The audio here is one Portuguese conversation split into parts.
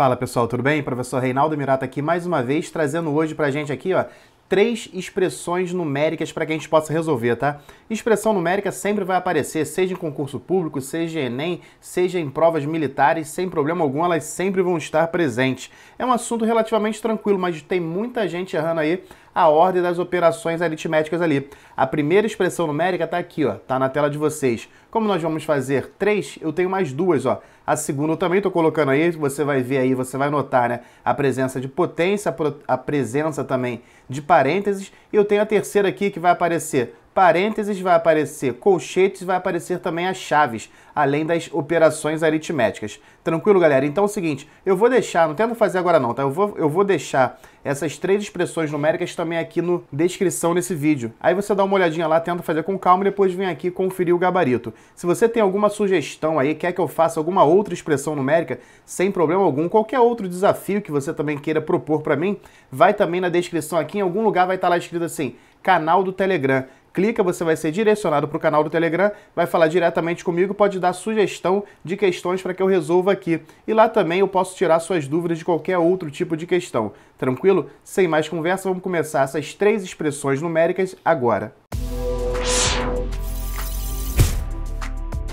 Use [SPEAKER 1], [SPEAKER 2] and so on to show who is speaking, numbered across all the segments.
[SPEAKER 1] Fala pessoal, tudo bem? Professor Reinaldo Mirata aqui mais uma vez trazendo hoje pra gente aqui, ó, três expressões numéricas para que a gente possa resolver, tá? Expressão numérica sempre vai aparecer, seja em concurso público, seja em ENEM, seja em provas militares, sem problema algum, elas sempre vão estar presentes. É um assunto relativamente tranquilo, mas tem muita gente errando aí a ordem das operações aritméticas ali. A primeira expressão numérica está aqui, ó, tá na tela de vocês. Como nós vamos fazer três, eu tenho mais duas, ó. A segunda eu também estou colocando aí, você vai ver aí, você vai notar, né, a presença de potência, a presença também de parênteses. E eu tenho a terceira aqui que vai aparecer parênteses vai aparecer colchetes, vai aparecer também as chaves, além das operações aritméticas. Tranquilo, galera? Então é o seguinte, eu vou deixar, não tenta fazer agora não, tá? Eu vou, eu vou deixar essas três expressões numéricas também aqui no descrição desse vídeo. Aí você dá uma olhadinha lá, tenta fazer com calma e depois vem aqui conferir o gabarito. Se você tem alguma sugestão aí, quer que eu faça alguma outra expressão numérica, sem problema algum, qualquer outro desafio que você também queira propor para mim, vai também na descrição aqui, em algum lugar vai estar tá lá escrito assim, canal do Telegram clica, você vai ser direcionado para o canal do Telegram, vai falar diretamente comigo, pode dar sugestão de questões para que eu resolva aqui. E lá também eu posso tirar suas dúvidas de qualquer outro tipo de questão. Tranquilo? Sem mais conversa, vamos começar essas três expressões numéricas agora.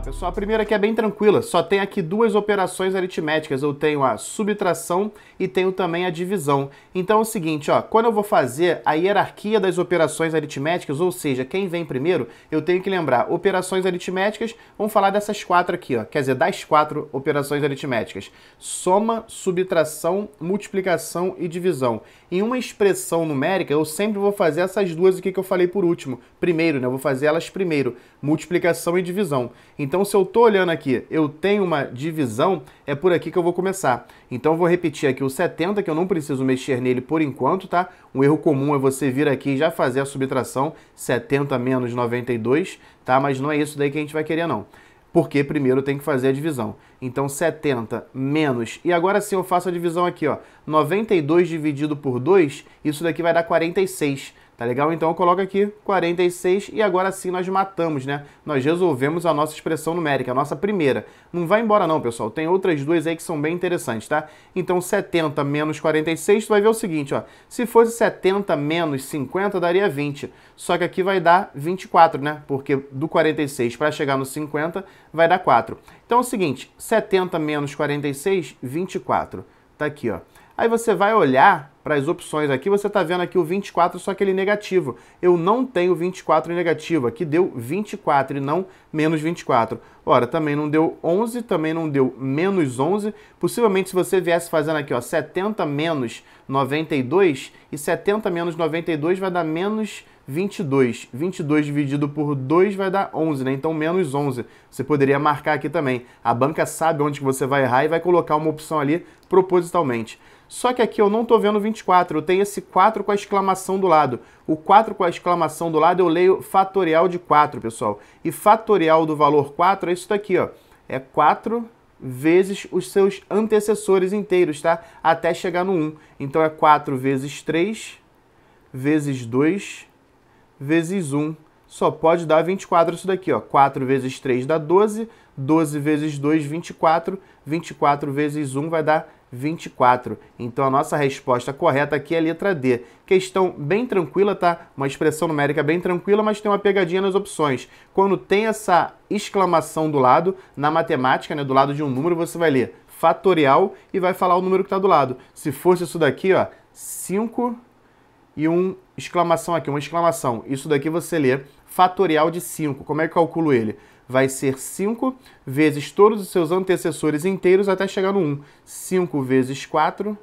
[SPEAKER 1] pessoal. A primeira aqui é bem tranquila. Só tem aqui duas operações aritméticas. Eu tenho a subtração e tenho também a divisão. Então é o seguinte, ó, quando eu vou fazer a hierarquia das operações aritméticas, ou seja, quem vem primeiro, eu tenho que lembrar, operações aritméticas, vamos falar dessas quatro aqui, ó. Quer dizer, das quatro operações aritméticas. Soma, subtração, multiplicação e divisão. Em uma expressão numérica, eu sempre vou fazer essas duas aqui que eu falei por último. Primeiro, né? Eu vou fazer elas primeiro, multiplicação e divisão. Então, então, se eu estou olhando aqui, eu tenho uma divisão, é por aqui que eu vou começar. Então, eu vou repetir aqui o 70, que eu não preciso mexer nele por enquanto, tá? Um erro comum é você vir aqui e já fazer a subtração, 70 menos 92, tá? Mas não é isso daí que a gente vai querer, não porque primeiro tem que fazer a divisão. Então 70 menos, e agora sim eu faço a divisão aqui, ó. 92 dividido por 2, isso daqui vai dar 46. Tá legal? Então eu coloco aqui 46 e agora sim nós matamos, né? Nós resolvemos a nossa expressão numérica, a nossa primeira. Não vai embora não, pessoal. Tem outras duas aí que são bem interessantes, tá? Então 70 menos 46, tu vai ver o seguinte, ó. Se fosse 70 menos 50, daria 20. Só que aqui vai dar 24, né? Porque do 46 para chegar no 50, vai dar 4. Então é o seguinte, 70 menos 46, 24. Tá aqui, ó. Aí você vai olhar para as opções aqui, você está vendo aqui o 24, só que ele é negativo. Eu não tenho 24 negativo, aqui deu 24 e não menos 24. Ora, também não deu 11, também não deu menos 11. Possivelmente se você viesse fazendo aqui, ó, 70 menos 92 e 70 menos 92 vai dar menos 22. 22 dividido por 2 vai dar 11, né? Então menos 11. Você poderia marcar aqui também. A banca sabe onde você vai errar e vai colocar uma opção ali propositalmente. Só que aqui eu não estou vendo 24, eu tenho esse 4 com a exclamação do lado. O 4 com a exclamação do lado eu leio fatorial de 4, pessoal. E fatorial do valor 4 é isso daqui, ó. É 4 vezes os seus antecessores inteiros, tá? Até chegar no 1. Então é 4 vezes 3, vezes 2, vezes 1 só pode dar 24 isso daqui, ó. 4 vezes 3 dá 12, 12 vezes 2, 24, 24 vezes 1 vai dar 24. Então a nossa resposta correta aqui é a letra D. Questão bem tranquila, tá? Uma expressão numérica bem tranquila, mas tem uma pegadinha nas opções. Quando tem essa exclamação do lado, na matemática, né, do lado de um número, você vai ler fatorial e vai falar o número que está do lado. Se fosse isso daqui, ó, 5 e um exclamação aqui, uma exclamação. Isso daqui você lê fatorial de 5. Como é que eu calculo ele? Vai ser 5 vezes todos os seus antecessores inteiros até chegar no 1. 5 vezes 4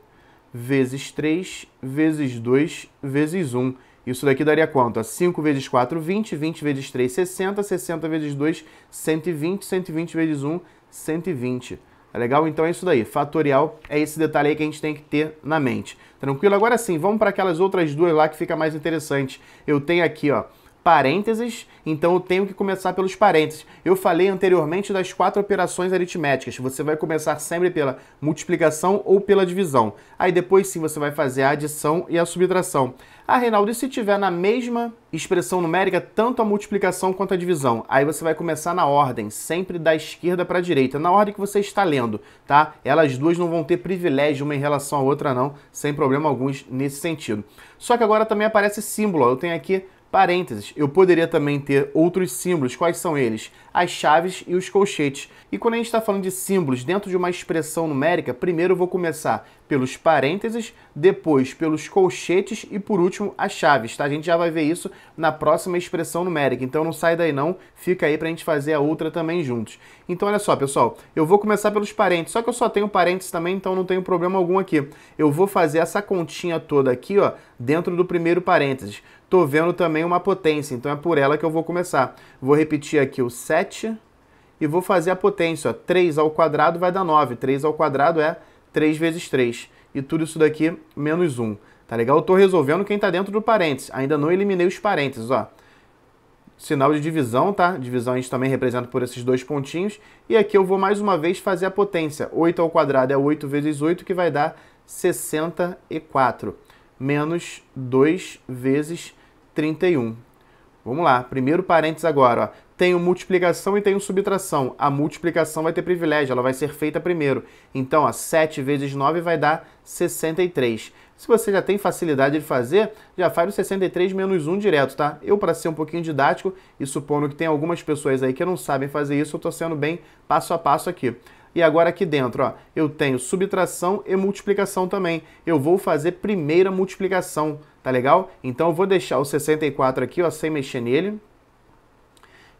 [SPEAKER 1] vezes 3 vezes 2 vezes 1. Isso daqui daria quanto? 5 vezes 4, 20. 20 vezes 3, 60. 60 vezes 2, 120. 120 vezes 1, 120. Tá legal? Então é isso daí. Fatorial é esse detalhe aí que a gente tem que ter na mente. Tranquilo? Agora sim, vamos para aquelas outras duas lá que fica mais interessante. Eu tenho aqui, ó parênteses, então eu tenho que começar pelos parênteses. Eu falei anteriormente das quatro operações aritméticas. Você vai começar sempre pela multiplicação ou pela divisão. Aí depois sim você vai fazer a adição e a subtração. Ah, Reinaldo, e se tiver na mesma expressão numérica tanto a multiplicação quanto a divisão? Aí você vai começar na ordem, sempre da esquerda para a direita, na ordem que você está lendo, tá? Elas duas não vão ter privilégio uma em relação à outra, não, sem problema alguns nesse sentido. Só que agora também aparece símbolo, eu tenho aqui Parênteses, eu poderia também ter outros símbolos, quais são eles? As chaves e os colchetes. E quando a gente está falando de símbolos dentro de uma expressão numérica, primeiro eu vou começar pelos parênteses, depois pelos colchetes e por último as chaves, tá? A gente já vai ver isso na próxima expressão numérica, então não sai daí não, fica aí para a gente fazer a outra também juntos. Então olha só, pessoal, eu vou começar pelos parênteses, só que eu só tenho parênteses também, então não tenho problema algum aqui. Eu vou fazer essa continha toda aqui, ó, dentro do primeiro parênteses. Estou vendo também uma potência, então é por ela que eu vou começar. Vou repetir aqui o 7 e vou fazer a potência. Ó. 3 ao quadrado vai dar 9. 3 ao quadrado é 3 vezes 3. E tudo isso daqui menos 1. Tá legal? estou resolvendo quem está dentro do parênteses. Ainda não eliminei os parênteses, ó sinal de divisão, tá? Divisão a gente também representa por esses dois pontinhos. E aqui eu vou mais uma vez fazer a potência. 8 ao quadrado é 8 vezes 8, que vai dar 64 menos 2 vezes 31. Vamos lá, primeiro parênteses agora. Ó. Tenho multiplicação e tenho subtração. A multiplicação vai ter privilégio, ela vai ser feita primeiro. Então, ó, 7 vezes 9 vai dar 63. Se você já tem facilidade de fazer, já faz o 63 menos 1 direto, tá? Eu, para ser um pouquinho didático, e supondo que tem algumas pessoas aí que não sabem fazer isso, eu estou sendo bem passo a passo aqui. E agora aqui dentro, ó, eu tenho subtração e multiplicação também. Eu vou fazer primeira multiplicação, tá legal? Então eu vou deixar o 64 aqui, ó, sem mexer nele.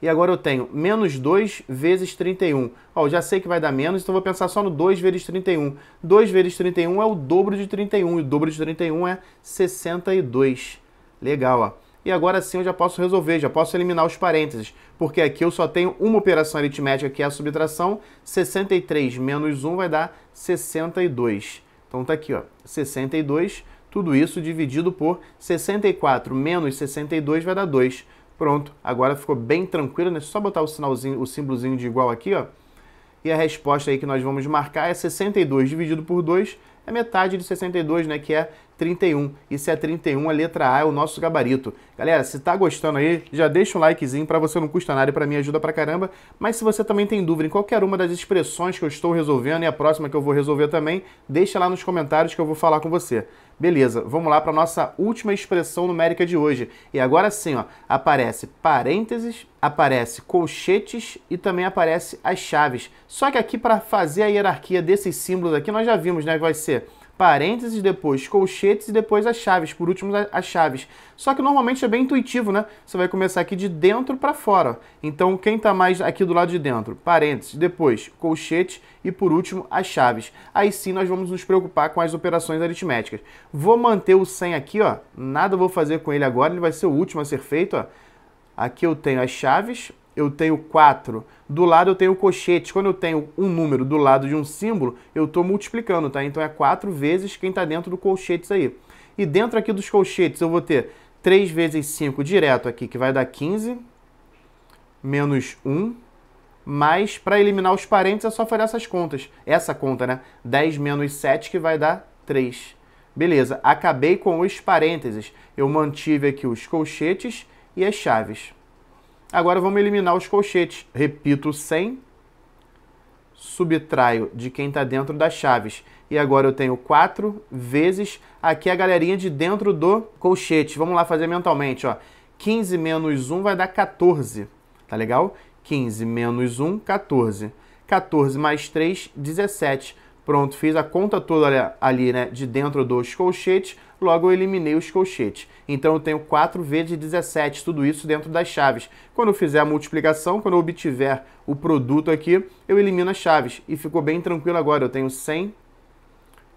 [SPEAKER 1] E agora eu tenho menos 2 vezes 31. Ó, eu já sei que vai dar menos, então vou pensar só no 2 vezes 31. 2 vezes 31 é o dobro de 31, e o dobro de 31 é 62. Legal, ó e agora sim eu já posso resolver, já posso eliminar os parênteses, porque aqui eu só tenho uma operação aritmética que é a subtração, 63 menos 1 vai dar 62. Então tá aqui, ó, 62, tudo isso dividido por 64 menos 62 vai dar 2. Pronto, agora ficou bem tranquilo, né? Só botar o sinalzinho, o símbolozinho de igual aqui, ó. E a resposta aí que nós vamos marcar é 62 dividido por 2 é metade de 62, né, que é 31. E se é 31, a letra A é o nosso gabarito. Galera, se tá gostando aí, já deixa um likezinho, para você não custa nada e para mim ajuda pra caramba. Mas se você também tem dúvida em qualquer uma das expressões que eu estou resolvendo e a próxima que eu vou resolver também, deixa lá nos comentários que eu vou falar com você. Beleza, vamos lá para a nossa última expressão numérica de hoje. E agora sim, ó, aparece parênteses, aparece colchetes e também aparece as chaves. Só que aqui para fazer a hierarquia desses símbolos aqui, nós já vimos, né, que vai ser parênteses, depois colchetes e depois as chaves, por último as chaves. Só que normalmente é bem intuitivo, né? Você vai começar aqui de dentro para fora. Então quem está mais aqui do lado de dentro? Parênteses, depois colchetes e por último as chaves. Aí sim nós vamos nos preocupar com as operações aritméticas. Vou manter o 100 aqui, ó. Nada vou fazer com ele agora, ele vai ser o último a ser feito, ó. Aqui eu tenho as chaves, eu tenho 4, do lado eu tenho cochetes. Quando eu tenho um número do lado de um símbolo, eu estou multiplicando, tá? Então é 4 vezes quem está dentro do colchetes aí. E dentro aqui dos colchetes eu vou ter 3 vezes 5 direto aqui, que vai dar 15, menos 1, mais, para eliminar os parênteses, é só fazer essas contas. Essa conta, né? 10 menos 7 que vai dar 3. Beleza, acabei com os parênteses. Eu mantive aqui os colchetes e as chaves. Agora vamos eliminar os colchetes. Repito 100, subtraio de quem está dentro das chaves. E agora eu tenho 4 vezes aqui é a galerinha de dentro do colchete. Vamos lá fazer mentalmente, ó. 15 menos 1 vai dar 14, tá legal? 15 menos 1, 14. 14 mais 3, 17. Pronto, fiz a conta toda ali, né, de dentro dos colchetes, logo eu eliminei os colchetes. Então eu tenho 4 vezes 17, tudo isso dentro das chaves. Quando eu fizer a multiplicação, quando eu obtiver o produto aqui, eu elimino as chaves. E ficou bem tranquilo agora, eu tenho 100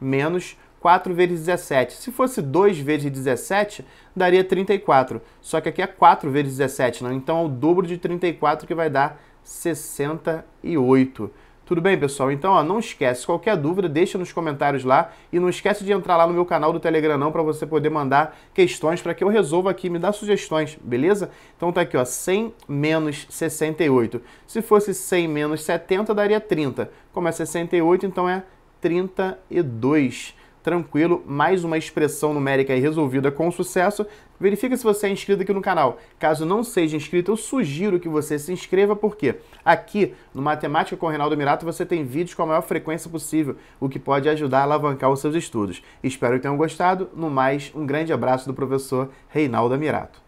[SPEAKER 1] menos 4 vezes 17. Se fosse 2 vezes 17, daria 34. Só que aqui é 4 vezes 17, não? Então é o dobro de 34 que vai dar 68. Tudo bem, pessoal? Então, ó, não esquece, qualquer dúvida, deixa nos comentários lá e não esquece de entrar lá no meu canal do Telegram não para você poder mandar questões para que eu resolva aqui, me dá sugestões, beleza? Então tá aqui, ó, 100 menos 68. Se fosse 100 menos 70, daria 30. Como é 68, então é 32 tranquilo, mais uma expressão numérica aí resolvida com sucesso. Verifica se você é inscrito aqui no canal. Caso não seja inscrito, eu sugiro que você se inscreva, porque aqui no Matemática com Reinaldo Mirato você tem vídeos com a maior frequência possível, o que pode ajudar a alavancar os seus estudos. Espero que tenham gostado. No mais, um grande abraço do professor Reinaldo Mirato.